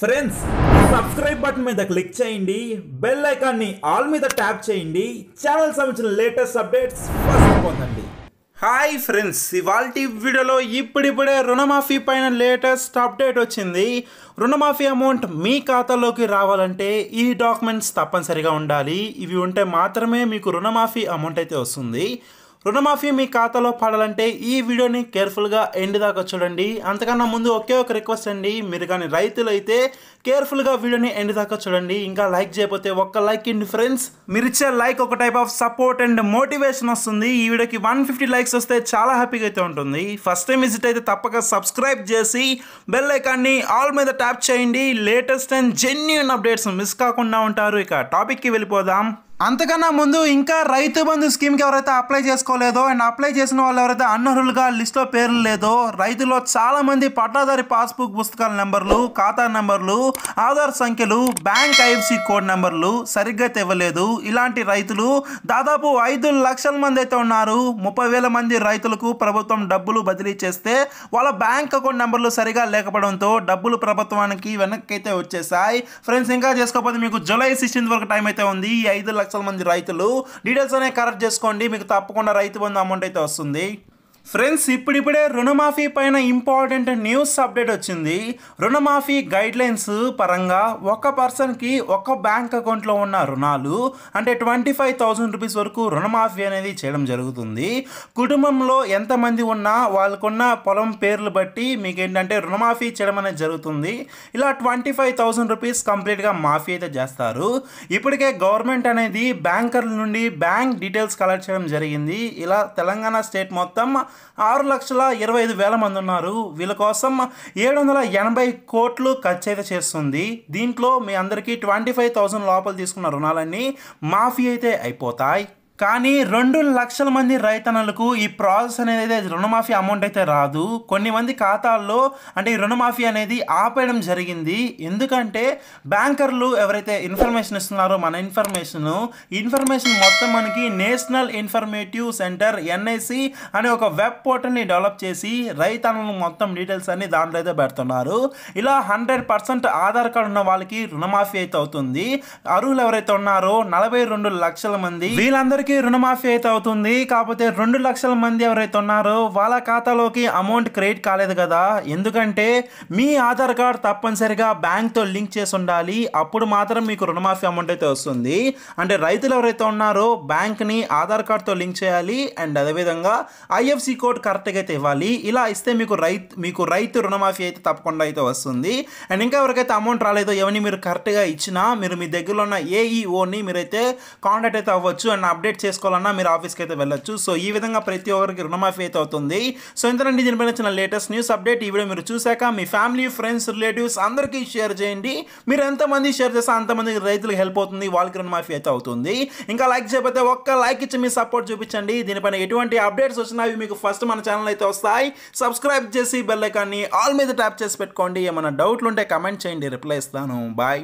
friends subscribe button మీద click చేయండి bell ఐకాన్ని ఆల్ మీద ట్యాప్ చేయండి ఛానల్ సంబంధించిన లేటెస్ట్ అప్డేట్స్ ఫస్ట్ పొందండి హాయ్ ఫ్రెండ్స్ ఇవాళ వీడియోలో ఇప్పుడిప్పుడే రుణమాఫీ పైన లేటెస్ట్ అప్డేట్ వచ్చింది రుణమాఫీ అమౌంట్ మీ ఖాతాలోకి రావాలంటే ఈ డాక్యుమెంట్స్ తప్పనిసరిగా ఉండాలి ఇవి ఉంటే మాత్రమే మీకు రుణమాఫీ అమౌంట్ అయితే వస్తుంది రుణమాఫీ మీ ఖాతాలో పడాలంటే ఈ వీడియోని కేర్ఫుల్గా ఎండ్ దాకా చూడండి అంతకన్నా ముందు ఒకే ఒక రిక్వెస్ట్ అండి మీరు కానీ రైతులైతే కేర్ఫుల్గా వీడియోని ఎండ్ దాకా చూడండి ఇంకా లైక్ చేయకపోతే ఒక్క లైక్ ఇండి ఫ్రెండ్స్ మీరు ఇచ్చే లైక్ ఒక type of support and motivation వస్తుంది ఈ వీడియోకి వన్ ఫిఫ్టీ లైక్స్ వస్తే చాలా హ్యాపీగా అయితే ఉంటుంది ఫస్ట్ టైం విజిట్ అయితే తప్పక సబ్స్క్రైబ్ చేసి బెల్ ఐకాన్ని ఆల్ మీద ట్యాప్ చేయండి latest and genuine updates miss కాకుండా ఉంటారు ఇక టాపిక్కి వెళ్ళిపోదాం అంతకన్నా ముందు ఇంకా రైతు బంధు స్కీమ్కి ఎవరైతే అప్లై చేసుకోలేదో అండ్ అప్లై చేసిన వాళ్ళు ఎవరైతే అనర్హులుగా లిస్ట్లో పేర్లు లేదో రైతులో చాలామంది పట్టాదారి పాస్బుక్ పుస్తకాల నెంబర్లు ఖాతా నెంబర్లు ఆధార్ సంఖ్యలు బ్యాంక్ ఐఎఫ్సి కోడ్ నెంబర్లు సరిగ్గా తెవ్వలేదు ఇలాంటి రైతులు దాదాపు ఐదు లక్షల మంది అయితే ఉన్నారు ముప్పై వేల మంది రైతులకు ప్రభుత్వం డబ్బులు బదిలీ చేస్తే వాళ్ళ బ్యాంక్ అకౌంట్ నెంబర్లు సరిగా లేకపోవడంతో డబ్బులు ప్రభుత్వానికి వెనక్కి అయితే వచ్చేసాయి ఫ్రెండ్స్ ఇంకా చేసుకోకపోతే మీకు జూలై సిక్స్టీన్త్ వరకు టైం అయితే ఉంది ఐదు లక్ష లక్షల మంది రైతులు డీటెయిల్స్ అనే కరెక్ట్ చేసుకోండి మీకు తప్పకుండా రైతు బంధు అమౌంట్ అయితే వస్తుంది ఫ్రెండ్స్ ఇప్పుడిప్పుడే రుణమాఫీ పైన ఇంపార్టెంట్ న్యూస్ అప్డేట్ వచ్చింది రుణమాఫీ గైడ్లైన్స్ పరంగా ఒక పర్సన్కి ఒక బ్యాంక్ అకౌంట్లో ఉన్న రుణాలు అంటే ట్వంటీ ఫైవ్ థౌజండ్ రూపీస్ వరకు రుణమాఫీ అనేది చేయడం జరుగుతుంది కుటుంబంలో ఎంతమంది ఉన్నా వాళ్ళకున్న పొలం పేర్లు బట్టి మీకు ఏంటంటే రుణమాఫీ చేయడం అనేది జరుగుతుంది ఇలా ట్వంటీ ఫైవ్ థౌజండ్ రూపీస్ కంప్లీట్గా మాఫీ అయితే చేస్తారు ఇప్పటికే గవర్నమెంట్ అనేది బ్యాంకర్ల నుండి బ్యాంక్ డీటెయిల్స్ కలెక్ట్ చేయడం జరిగింది ఇలా తెలంగాణ స్టేట్ మొత్తం ఆరు లక్షల ఇరవై ఐదు వేల మంది ఉన్నారు వీళ్ళ కోసం ఏడు వందల ఎనభై కోట్లు ఖర్చు అయితే చేస్తుంది దీంట్లో మీ అందరికీ ట్వంటీ ఫైవ్ థౌసండ్ లోపల తీసుకున్న రుణాలన్నీ మాఫీ అయితే అయిపోతాయి కానీ రెండు లక్షల మంది రైతన్నలకు ఈ ప్రాసెస్ అనేది రుణమాఫీ అమౌంట్ అయితే రాదు కొన్ని మంది ఖాతాల్లో అంటే ఈ రుణమాఫీ అనేది ఆపేయడం జరిగింది ఎందుకంటే బ్యాంకర్లు ఎవరైతే ఇన్ఫర్మేషన్ ఇస్తున్నారో మన ఇన్ఫర్మేషన్ ఇన్ఫర్మేషన్ మొత్తం మనకి నేషనల్ ఇన్ఫర్మేటివ్ సెంటర్ ఎన్ఐసి అనే ఒక వెబ్ పోర్టల్ని డెవలప్ చేసి రైతన్నలు మొత్తం డీటెయిల్స్ అన్ని దాంట్లో అయితే పెడుతున్నారు ఇలా హండ్రెడ్ పర్సెంట్ ఆధార్ కార్డు ఉన్న వాళ్ళకి రుణమాఫీ అయితే అవుతుంది అరువులు ఎవరైతే ఉన్నారో నలభై రెండు లక్షల మంది వీళ్ళందరికీ అందరికీ రుణమాఫీ అయితే అవుతుంది కాకపోతే రెండు లక్షల మంది ఎవరైతే ఉన్నారో వాళ్ళ ఖాతాలోకి అమౌంట్ క్రెడిట్ కాలేదు కదా ఎందుకంటే మీ ఆధార్ కార్డ్ తప్పనిసరిగా బ్యాంక్తో లింక్ చేసి ఉండాలి అప్పుడు మాత్రం మీకు రుణమాఫీ అమౌంట్ అయితే వస్తుంది అంటే రైతులు ఎవరైతే ఉన్నారో బ్యాంక్ని ఆధార్ కార్డ్తో లింక్ చేయాలి అండ్ అదేవిధంగా ఐఎఫ్సి కోడ్ కరెక్ట్గా అయితే ఇవ్వాలి ఇలా ఇస్తే మీకు రైతు మీకు రైతు రుణమాఫీ అయితే తప్పకుండా అయితే వస్తుంది అండ్ ఇంకా ఎవరికైతే అమౌంట్ రాలేదో ఎవరిని మీరు కరెక్ట్గా ఇచ్చినా మీరు మీ దగ్గరలో ఉన్న ఏఈఓని e మీరైతే కాంటాక్ట్ అయితే అవ్వచ్చు అండ్ అప్డేట్ అప్డేట్ చేసుకోవాలన్నా మీరు ఆఫీస్కి అయితే వెళ్ళొచ్చు సో ఈ విధంగా ప్రతి ఒక్కరికి రుణమాఫీ అయితే అవుతుంది సో ఇంతకంటే దీనిపై వచ్చిన లేటెస్ట్ న్యూస్ అప్డేట్ ఈ వీడియో మీరు చూశాక మీ ఫ్యామిలీ ఫ్రెండ్స్ రిలేటివ్స్ అందరికీ షేర్ చేయండి మీరు ఎంతమంది షేర్ చేస్తే అంతమంది రైతులకు హెల్ప్ అవుతుంది వాళ్ళకి రుణమాఫీ అయితే అవుతుంది ఇంకా లైక్ చేయకపోతే ఒక్క లైక్ ఇచ్చి మీ సపోర్ట్ చూపించండి దీనిపైన ఎటువంటి అప్డేట్స్ వచ్చినా మీకు ఫస్ట్ మన ఛానల్ అయితే వస్తాయి సబ్స్క్రైబ్ చేసి బెల్లైకాన్ని ఆల్ మీద ట్యాప్ చేసి పెట్టుకోండి ఏమైనా డౌట్లు ఉంటే కమెంట్ చేయండి రిప్లై ఇస్తాను బాయ్